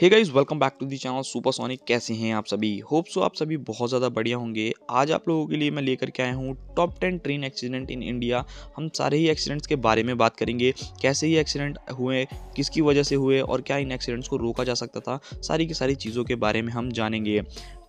hey guys welcome back to the channel Supersonic कैसे हैं आप सभी होप सो आप सभी बहुत ज़्यादा बढ़िया होंगे आज आप लोगों के लिए मैं लेकर के आया हूँ top ten train accident in India हम सारे ही एक्सीडेंट्स के बारे में बात करेंगे कैसे ये एक्सीडेंट हुए किसकी वजह से हुए और क्या इन एक्सीडेंट्स को रोका जा सकता था सारी की सारी चीज़ों के बारे में हम जानेंगे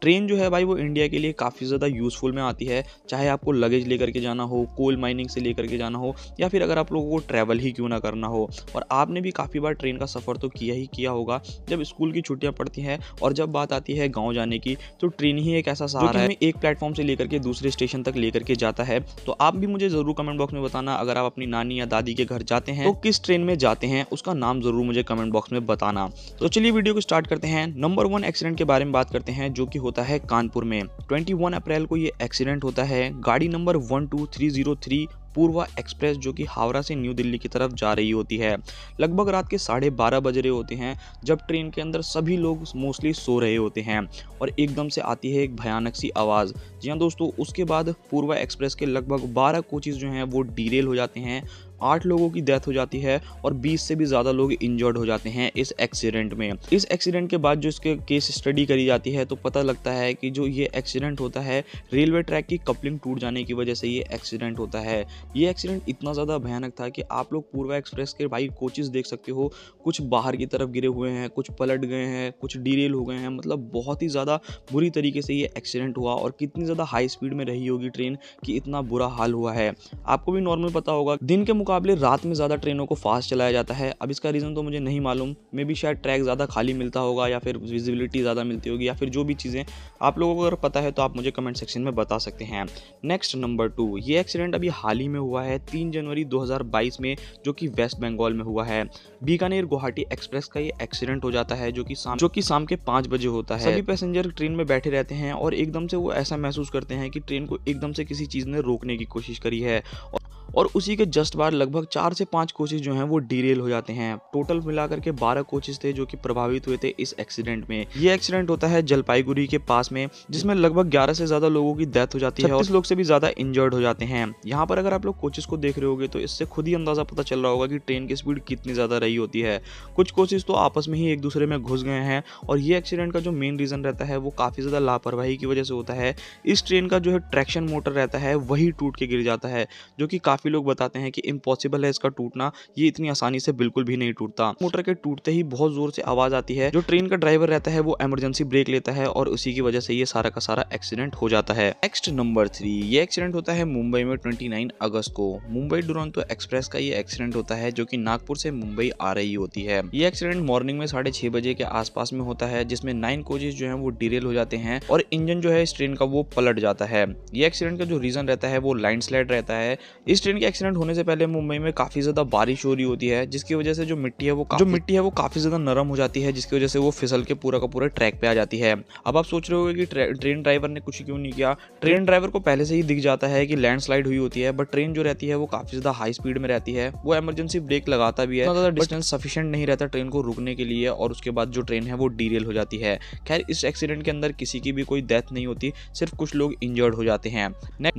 ट्रेन जो है भाई वो इंडिया के लिए काफ़ी ज़्यादा यूज़फुल में आती है चाहे आपको लगेज लेकर के जाना हो कोल माइनिंग से लेकर के जाना हो या फिर अगर आप लोगों को ट्रैवल ही क्यों ना करना हो और आपने भी काफ़ी बार ट्रेन का सफ़र तो किया ही किया होगा जब स्कूल की छुट्टियाँ पड़ती हैं और जब बात आती है गाँव जाने की तो ट्रेन ही एक ऐसा सहारा है एक प्लेटफॉर्म से लेकर के दूसरे स्टेशन तक लेकर के जाता है तो आप भी मुझे ज़रूर कमेंट बॉक्स में बताना अगर आप अपनी नानी या दादी के घर जाते हैं तो किस ट्रेन में जाते हैं उसका नाम ज़रूर मुझे कमेंट बॉक्स में बताना तो चलिए वीडियो को स्टार्ट करते हैं नंबर वन एक्सीडेंट के बारे में बात करते हैं जो कि हो होता है कानपुर में 21 अप्रैल को ये एक्सीडेंट होता है गाड़ी नंबर 12303 पूर्वा एक्सप्रेस जो कि हावड़ा से न्यू दिल्ली की तरफ जा रही होती है लगभग रात के साढ़े बारह बज रहे होते हैं जब ट्रेन के अंदर सभी लोग मोस्टली सो रहे होते हैं और एकदम से आती है एक भयानक सी आवाज़ जी हाँ दोस्तों उसके बाद पूर्वा एक्सप्रेस के लगभग बारह कोचेज़ जो हैं वो डीरेल हो जाते हैं आठ लोगों की डेथ हो जाती है और बीस से भी ज़्यादा लोग इंजर्ड हो जाते हैं इस एक्सीडेंट में इस एक्सीडेंट के बाद जो इसके केस स्टडी करी जाती है तो पता लगता है कि जो ये एक्सीडेंट होता है रेलवे ट्रैक की कपलिंग टूट जाने की वजह से ये एक्सीडेंट होता है ये एक्सीडेंट इतना ज़्यादा भयानक था कि आप लोग पूर्वा एक्सप्रेस के भाई कोचेज देख सकते हो कुछ बाहर की तरफ गिरे हुए हैं कुछ पलट गए हैं कुछ डीरेल हो गए हैं मतलब बहुत ही ज़्यादा बुरी तरीके से ये एक्सीडेंट हुआ और कितनी ज़्यादा हाई स्पीड में रही होगी ट्रेन कि इतना बुरा हाल हुआ है आपको भी नॉर्मल पता होगा दिन के मुकाबले मुकाबले रात में ज़्यादा ट्रेनों को फास्ट चलाया जाता है अब इसका रीज़न तो मुझे नहीं मालूम मे भी शायद ट्रैक ज़्यादा खाली मिलता होगा या फिर विजिबिलिटी ज़्यादा मिलती होगी या फिर जो भी चीज़ें आप लोगों को अगर पता है तो आप मुझे कमेंट सेक्शन में बता सकते हैं नेक्स्ट नंबर टू ये एक्सीडेंट अभी हाल ही में हुआ है तीन जनवरी दो में जो कि वेस्ट बंगाल में हुआ है बीकानेर गुवाहाटी एक्सप्रेस का ये एक्सीडेंट हो जाता है जो कि शाम जो कि शाम के पाँच बजे होता है सभी पैसेंजर ट्रेन में बैठे रहते हैं और एकदम से वो ऐसा महसूस करते हैं कि ट्रेन को एकदम से किसी चीज़ ने रोकने की कोशिश करी है और और उसी के जस्ट बाद लगभग चार से पाँच कोचेज जो हैं वो डीरेल हो जाते हैं टोटल मिलाकर के बारह कोचेज थे जो कि प्रभावित हुए थे इस एक्सीडेंट में ये एक्सीडेंट होता है जलपाईगुड़ी के पास में जिसमें लगभग ग्यारह से ज्यादा लोगों की डेथ हो जाती है और लोग से भी ज्यादा इंजर्ड हो जाते हैं यहाँ पर अगर आप लोग कोचेज को देख रहे होगे तो इससे खुद ही अंदाजा पता चल रहा होगा कि ट्रेन की स्पीड कितनी ज्यादा रही होती है कुछ कोचेज तो आपस में ही एक दूसरे में घुस गए हैं और ये एक्सीडेंट का जो मेन रीजन रहता है वो काफी ज्यादा लापरवाही की वजह से होता है इस ट्रेन का जो है ट्रैक्शन मोटर रहता है वही टूट के गिर जाता है जो कि काफी काफ़ी लोग बताते हैं कि इम्पॉसिबल है इसका टूटना ये इतनी आसानी से बिल्कुल भी नहीं टूटता मोटर के टूटते ही बहुत जोर से आवाज़ आती है जो ट्रेन का ड्राइवर रहता है वो एमरजेंसी ब्रेक लेता है और उसी की वजह से ये सारा का सारा एक्सीडेंट हो जाता है नेक्स्ट नंबर थ्री ये एक्सीडेंट होता है मुंबई में ट्वेंटी अगस्त को मुंबई डुरंतो एक्सप्रेस का ये एक्सीडेंट होता है जो कि नागपुर से मुंबई आ रही होती है ये एक्सीडेंट मॉर्निंग में साढ़े छह बजे के आसपास में होता है जिसमें नाइन कोचेज जो है वो डिरेल हो जाते हैं और इंजन जो है इस ट्रेन का वो पलट जाता है ये एक्सीडेंट का जो रीजन रहता है वो लैंडस्लाइड रहता है इस ट्रेन के एक्सीडेंट होने से पहले मुंबई में काफ़ी ज़्यादा बारिश हो रही होती है जिसकी वजह से जो मिट्टी है वो जो मिट्टी है वो काफ़ी ज़्यादा नरम हो जाती है जिसकी वजह से वो फिसल के पूरा का पूरा ट्रैक पे आ जाती है अब आप सोच रहे हो कि ट्रेन ड्राइवर ने कुछ क्यों नहीं किया ट्रेन ड्राइवर को पहले से ही दिख जाता है कि लैंडस्लाइड हुई होती है बट ट्रेन जो रहती है वो काफ़ी ज़्यादा हाई स्पीड में रहती है वो एमरजेंसी ब्रेक लगाता भी है ज़्यादा डिस्टेंस सफिशियंट नहीं रहता ट्रेन को रुकने के लिए और उसके बाद जो ट्रेन है वो डीरेल हो जाती है खैर इस एक्सीडेंट के अंदर किसी की भी कोई डेथ नहीं होती सिर्फ कुछ लोग इंजर्ड हो जाते हैं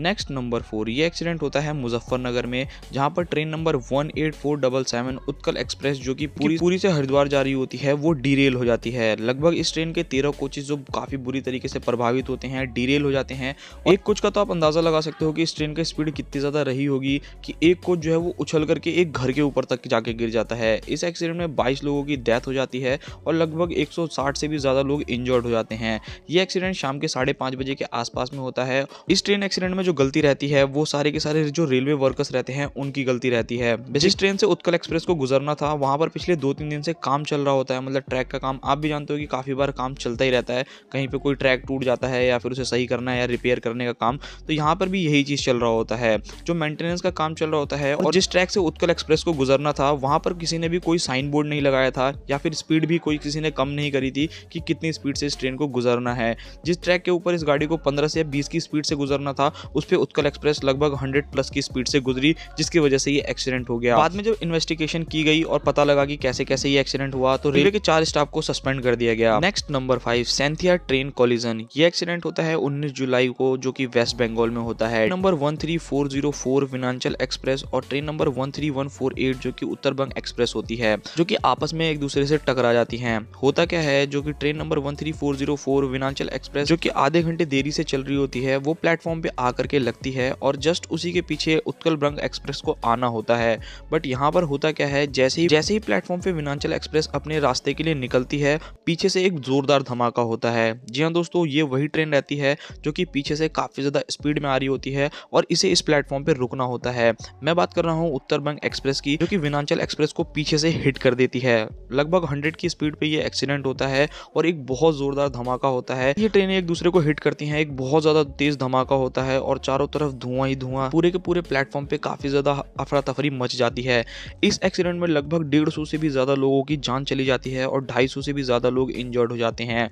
नेक्स्ट नंबर फोर ये एक्सीडेंट होता है मुजफ्फर नगर में जहाँ पर train number one eight four double seven Utkal express जो कि पूरी पूरी से हरिद्वार जा रही होती है वो डीरेल हो जाती है लगभग इस ट्रेन के तेरह कोचेज जो काफ़ी बुरी तरीके से प्रभावित होते हैं डीरेल हो जाते हैं एक कोच का तो आप अंदाज़ा लगा सकते हो कि इस ट्रेन की स्पीड कितनी ज़्यादा रही होगी कि एक कोच जो है वो उछल करके एक घर के ऊपर तक जाके गिर जाता है इस एक्सीडेंट में बाईस लोगों की डेथ हो जाती है और लगभग एक से भी ज़्यादा लोग इंजर्ड हो जाते हैं ये एक्सीडेंट शाम के साढ़े बजे के आसपास में होता है इस ट्रेन एक्सीडेंट में जो गलती रहती है वो सारे के सारे जो रेलवे वर्क वर्कर्स रहते हैं उनकी गलती रहती है जिस ट्रेन से उत्कल एक्सप्रेस को गुजरना था वहाँ पर पिछले दो तीन दिन से काम चल रहा होता है मतलब ट्रैक का काम आप भी जानते हो कि काफ़ी बार काम चलता ही रहता है कहीं पर कोई ट्रैक टूट जाता है या फिर उसे सही करना है या रिपेयर करने का काम तो यहाँ पर भी यही चीज़ चल रहा होता है जो मेंटेनेंस का काम चल रहा होता है और जिस ट्रैक से उत्कल एक्सप्रेस को गुजरना था वहाँ पर किसी ने भी कोई साइन बोर्ड नहीं लगाया था या फिर स्पीड भी कोई किसी ने कम नहीं करी थी कि कितनी स्पीड से इस ट्रेन को गुजरना है जिस ट्रैक के ऊपर इस गाड़ी को पंद्रह से बीस की स्पीड से गुजरना था उस पर उत्कल एक्सप्रेस लगभग हंड्रेड प्लस की स्पीड से गुजरी जिसकी वजह से ये एक्सीडेंट हो गया बाद में जब इन्वेस्टिगेशन की गई और पता लगा कि कैसे कैसे ये एक्सीडेंट हुआ तो रेलवे के चार स्टाफ को सस्पेंड कर दिया गया next number five Sainthia train collision ये एक्सीडेंट होता है उन्नीस जुलाई को जो की वेस्ट बंगाल में होता है number one three four zero four Vananchal express और train number one three one four eight जो की उत्तर बंग एक्सप्रेस होती है जो की आपस में एक दूसरे से टकरा जाती है होता क्या है जो की train number one three four zero four Vananchal express जो की आधे घंटे देरी से चल रही होती है वो प्लेटफॉर्म पे आकर के लगती है और जस्ट उसी के पीछे उत्कल ब्रंग एक्सप्रेस को आना होता है बट यहाँ पर होता क्या है जैसे ही जैसे ही प्लेटफॉर्म पे विनांचल एक्सप्रेस अपने रास्ते के लिए निकलती है पीछे से एक जोरदार धमाका होता है जी हाँ दोस्तों ये वही ट्रेन रहती है जो कि पीछे से काफ़ी ज़्यादा स्पीड में आ रही होती है और इसे इस प्लेटफॉर्म पर रुकना होता है मैं बात कर रहा हूँ उत्तर बंग एक्सप्रेस की जो कि विनांचल एक्सप्रेस को पीछे से हिट कर देती है लगभग हंड्रेड की स्पीड पर यह एक्सीडेंट होता है और एक बहुत ज़ोरदार धमाका होता है ये ट्रेनें एक दूसरे को हिट करती हैं एक बहुत ज़्यादा तेज़ धमाका होता है और चारों तरफ धुआं ही धुआं पूरे के पूरे प्लेटफॉर्म प्लेटफॉर्म पे काफ़ी ज़्यादा अफरा तफरी मच जाती है इस एक्सीडेंट में लगभग डेढ़ सौ से भी ज़्यादा लोगों की जान चली जाती है और ढाई सौ से भी ज़्यादा लोग इंजर्ड हो जाते हैं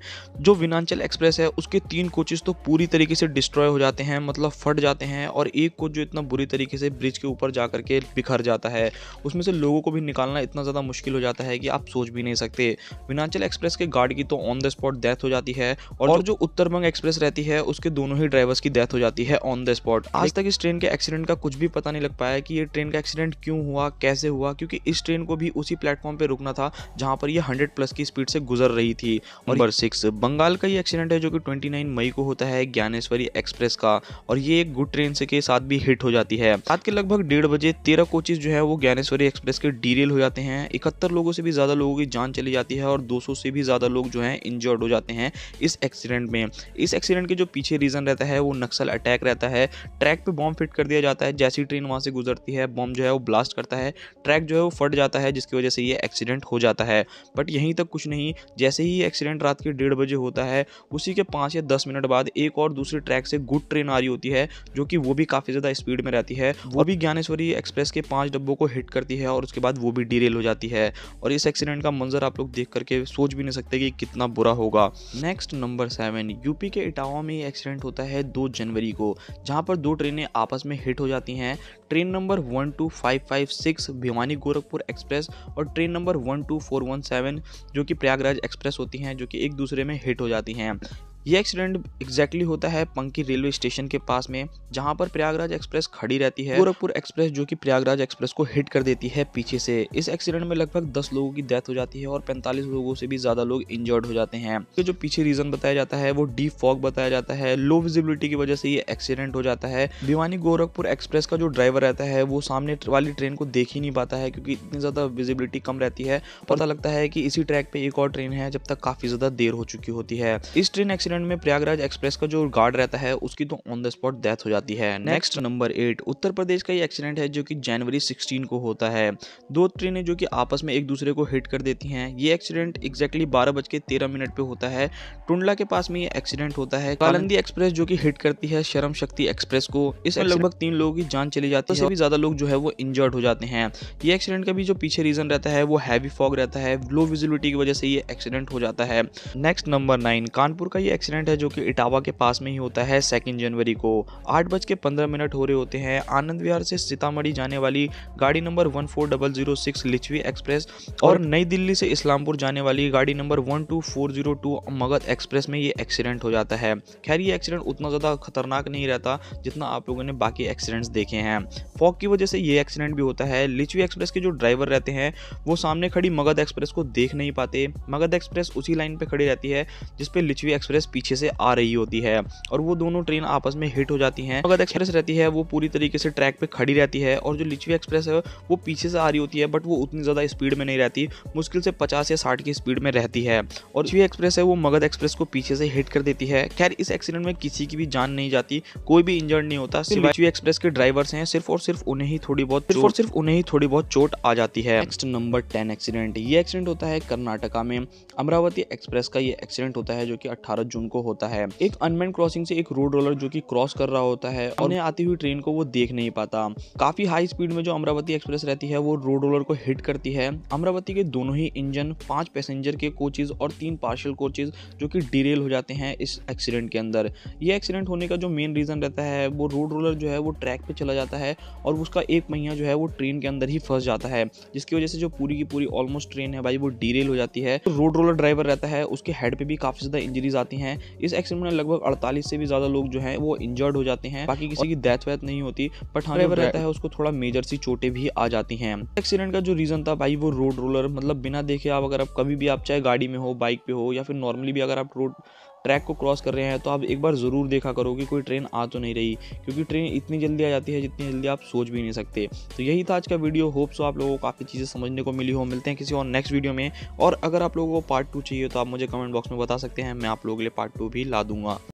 जो विनांचल एक्सप्रेस है उसके तीन कोचेज़ तो पूरी तरीके से डिस्ट्रॉय हो जाते हैं मतलब फट जाते हैं और एक कोच जो इतना बुरी तरीके से ब्रिज के ऊपर जा करके बिखर जाता है उसमें से लोगों को भी निकालना इतना ज़्यादा मुश्किल हो जाता है कि आप सोच भी नहीं सकते विनांचल एक्सप्रेस के गार्ड की तो ऑन द स्पॉट डेथ हो जाती है और जो उत्तरबंग एक्सप्रेस रहती है उसके दोनों ही ड्राइवर्स की डेथ हो जाती है ऑन द स्पॉट आज तक इस ट्रेन के एक्सीडेंट का कुछ भी भी पता नहीं लग पाया कि ये ट्रेन का एक्सीडेंट क्यों हुआ कैसे हुआ क्योंकि इस ट्रेन को भी उसी प्लेटफॉर्म पर रुकना था जहाँ पर यह हंड्रेड प्लस की स्पीड से गुजर रही थी नंबर सिक्स बंगाल का ये एक्सीडेंट है जो कि ट्वेंटी मई को होता है ज्ञानेश्वरी एक्सप्रेस का और ये एक गुड ट्रेन से के साथ भी हिट हो जाती है रात के लगभग डेढ़ बजे तेरह कोचेज जो है वो ज्ञानेश्वरी एक्सप्रेस के डीरेल हो जाते हैं इकहत्तर लोगों से भी ज़्यादा लोगों की जान चली जाती है और 200 से भी ज़्यादा लोग जो हैं इंजर्ड हो जाते हैं इस एक्सीडेंट में इस एक्सीडेंट के जो पीछे रीज़न रहता है वो नक्सल अटैक रहता है ट्रैक पे बॉम्ब फिट कर दिया जाता है जैसे ऐसी ट्रेन वहाँ से गुजरती है बॉम्ब जो है वो ब्लास्ट करता है ट्रैक जो है वो फट जाता है जिसकी वजह से ये एक्सीडेंट हो जाता है बट यहीं तक कुछ नहीं जैसे ही एक्सीडेंट रात के डेढ़ बजे होता है उसी के पाँच या दस मिनट बाद एक और दूसरी ट्रैक से गुड ट्रेन आ रही होती है जो कि वो भी काफ़ी ज़्यादा स्पीड में रहती है वो भी ज्ञानेश्वरी एक्सप्रेस के पाँच डब्बों को हिट करती है और उसके बाद वो भी डीरेल हो जाती है और इस एक्सीडेंट का मंजर आप लोग देख करके सोच भी नहीं सकते कि कितना बुरा होगा नेक्स्ट नंबर सेवन यूपी के इटावा में एक्सीडेंट होता है दो जनवरी को जहाँ पर दो ट्रेनें आपस में हिट हो जाती हैं हैं train number one two five five six Bhiwani Gorakhpur express और train number one two four one seven जो कि प्रयागराज एक्सप्रेस होती हैं जो कि एक दूसरे में हिट हो जाती हैं यह एक्सीडेंट एग्जैक्टली होता है पंकी रेलवे स्टेशन के पास में जहां पर प्रयागराज एक्सप्रेस खड़ी रहती है गोरखपुर एक्सप्रेस जो कि प्रयागराज एक्सप्रेस को हिट कर देती है पीछे से इस एक्सीडेंट में लगभग 10 लोगों की डेथ हो जाती है और 45 लोगों से भी ज्यादा लोग इंजर्ड हो जाते हैं तो जो पीछे रीजन बताया जाता है वो डीप फॉग बताया जाता है लो विजिबिलिटी की वजह से ये एक्सीडेंट हो जाता है भिवानी गोरखपुर एक्सप्रेस का जो ड्राइवर रहता है वो सामने वाली ट्रेन को देख ही नहीं पाता है क्योंकि इतनी ज्यादा विजिबिलिटी कम रहती है पता लगता है कि इसी ट्रैक पे एक और ट्रेन है जब तक काफी ज्यादा देर हो चुकी होती है इस ट्रेन एक्सीडेंट एक्सीडेंट में प्रयागराज एक्सप्रेस का जो गार्ड रहता है उसकी तो ऑन द स्पॉट डेथ हो जाती है next number eight Uttar Pradesh का ये एक्सीडेंट है जो कि जनवरी सिक्सटीन को होता है दो ट्रेनें जो कि आपस में एक दूसरे को हिट कर देती हैं ये एक्सीडेंट एक्जैक्टली बारह बज के तेरह मिनट पे होता है टुंडला के पास में ये एक्सीडेंट होता है कालंदी एक्सप्रेस जो कि हिट करती है शर्म शक्ति एक्सप्रेस को इसमें लगभग तीन लोगों की जान चली जाती है सभी तो ज्यादा लोग जो है वो इंजर्ड हो जाते हैं ये एक्सीडेंट का भी जो पीछे रीजन रहता है वो हैवी फॉग रहता है लो विजिबिलिटी की वजह से ये एक्सीडेंट हो जाता है नेक्स्ट नंबर नाइन कानपुर का ये एक्सीडेंट है जो कि इटावा के पास में ही होता है सेकेंड जनवरी को आठ बज के पंद्रह मिनट हो रहे होते हैं आनंद विहार से सीतामढ़ी जाने वाली गाड़ी number one four double zero six Lichchhavi express और नई दिल्ली से इस्लामपुर जाने वाली गाड़ी number one two four zero two Magadh express में ये एक्सीडेंट हो जाता है खैर ये एक्सीडेंट उतना ज़्यादा खतरनाक नहीं रहता जितना आप लोगों ने बाकी एक्सीडेंट्स देखे हैं फॉक की वजह से ये एक्सीडेंट भी होता है लिचवी एक्सप्रेस के जो ड्राइवर रहते हैं वो सामने खड़ी मगध एक्सप्रेस को देख नहीं पाते मगध एक्सप्रेस उसी लाइन पर खड़ी रहती है जिसपे लिचवी एक्सप्रेस पीछे से आ रही होती है और वो दोनों ट्रेन आपस में हिट हो जाती हैं मगध एक्सप्रेस रहती है वो पूरी तरीके से ट्रैक पे खड़ी रहती है और जो लिचवी एक्सप्रेस है वो पीछे से आ रही होती है बट वो उतनी ज़्यादा स्पीड में नहीं रहती मुश्किल से पचास या साठ की स्पीड में रहती है और लिचवी एक्सप्रेस है वो मगध एक्सप्रेस को पीछे से हिट कर देती है खैर इस एक्सीडेंट में किसी की भी जान नहीं जाती कोई भी इंजर्ड नहीं होता सिर्फ लिचवी एक्सप्रेस के ड्राइवर्स हैं सिर्फ और सिर्फ उन्हें ही थोड़ी बहुत सिर्फ और सिर्फ उन्हें ही थोड़ी बहुत चोट आ जाती है नेक्स्ट नंबर टेन एक्सीडेंट ये एक्सीडेंट होता है कर्नाटका में अमरावती एक्सप्रेस का ये एक्सीडेंट होता है जो कि अट्ठारह जून को होता है एक अनमैन क्रॉसिंग से एक रोड रोलर जो कि क्रॉस कर रहा होता है और उन्हें आती हुई ट्रेन को वो देख नहीं पाता काफी हाई स्पीड में जो अमरावती एक्सप्रेस रहती है वो रोड रोलर को हिट करती है अमरावती के दोनों ही इंजन पांच पैसेंजर के कोचेज और तीन पार्शल कोचेज जो कि डिरेल हो जाते हैं इस एक्सीडेंट के अंदर ये एक्सीडेंट होने का जो मेन रीज़न रहता है वो रोड रोलर जो है वो ट्रैक पे चला जाता है और उसका एक महीना जो है वो ट्रेन के अंदर ही फंस जाता है जिसकी वजह से जो पूरी की पूरी ऑलमोस्ट ट्रेन है भाई वो डिरेल हो जाती है तो रोड रोलर ड्राइवर रहता है उसके हेड पे भी काफ़ी ज़्यादा इंजरीज आती हैं हैं इस एक्सीडेंट में लगभग अड़तालीस से भी ज़्यादा लोग जो है वो इंजर्ड हो जाते हैं बाकी किसी की डेथ वेथ नहीं होती बट ड्राइवर हाँ, रहता है उसको थोड़ा मेजर सी चोटें भी आ जाती हैं एक्सीडेंट का जो रीज़न था भाई वो रोड रोलर मतलब बिना देखे आप अगर आप कभी भी आप चाहे गाड़ी में हो बाइक पे हो या फिर नॉर्मली भी अगर आप रोड ट्रैक को क्रॉस कर रहे हैं तो आप एक बार ज़रूर देखा करो कि कोई ट्रेन आ तो नहीं रही क्योंकि ट्रेन इतनी जल्दी आ जाती है जितनी जल्दी आप सोच भी नहीं सकते तो यही था आज का वीडियो होप सो आप लोगों को काफ़ी चीज़ें समझने को मिली हो मिलते हैं किसी और नेक्स्ट वीडियो में और अगर आप लोगों को पार्ट टू चाहिए तो आप मुझे कमेंट बॉक्स में बता सकते हैं मैं आप लोगों के लिए पार्ट टू भी ला दूंगा